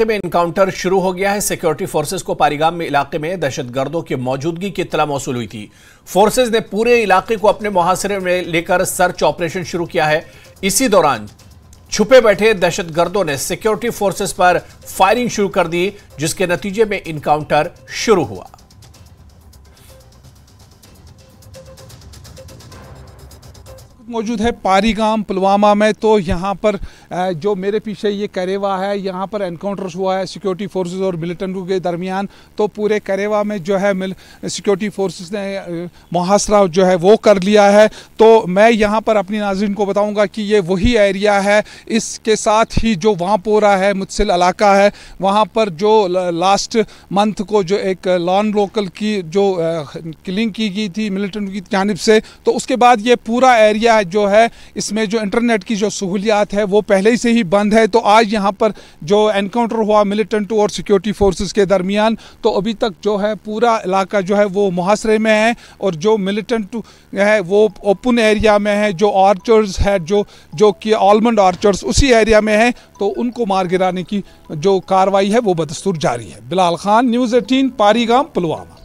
इलाके में इनकाउंटर शुरू हो गया है सिक्योरिटी फोर्सेस को पारीगाम में इलाके में दहशतगर्दों की मौजूदगी की इतला मौसू हुई थी फोर्सेज ने पूरे इलाके को अपने मुहासरे में लेकर सर्च ऑपरेशन शुरू किया है इसी दौरान छुपे बैठे दहशतगर्दों ने सिक्योरिटी फोर्सेस पर फायरिंग शुरू कर दी जिसके नतीजे में इनकाउंटर शुरू हुआ मौजूद है पारीगाम पुलवामा में तो यहाँ पर जो मेरे पीछे ये करेवा है यहाँ पर एनकाउंटर्स हुआ है सिक्योरिटी फोर्सेस और मिलिटेंटों के दरमियान तो पूरे करेवा में जो है मिल सिक्योरिटी फोर्सेस ने मुहासरा जो है वो कर लिया है तो मैं यहाँ पर अपनी नाजरन को बताऊँगा कि ये वही एरिया है इसके साथ ही जो वाँपोरा है मुतसिल इलाका है वहाँ पर जो लास्ट मंथ को जो एक लॉन लोकल की जो किलिंग की गई थी मिलिटेंट की जानब से तो उसके बाद ये पूरा एरिया यहाँ जो है इसमें जो इंटरनेट की जो सहूलियात है वो पहले से ही बंद है तो आज यहाँ पर जो एनकाउंटर हुआ मिलिटेंट और सिक्योरिटी फोर्सेस के दरमियान तो अभी तक जो है पूरा इलाका जो है वो मुहासरे में है और जो मिलिटेंट है वो ओपन एरिया में है जो आर्चर्स है जो जो कि आलमंड आर्चर्स उसी एरिया में है तो उनको मार गिराने की जो कार्रवाई है वो बदस्तूर जारी है बिलाल खान न्यूज़ एटीन पारीगाम पुलवामा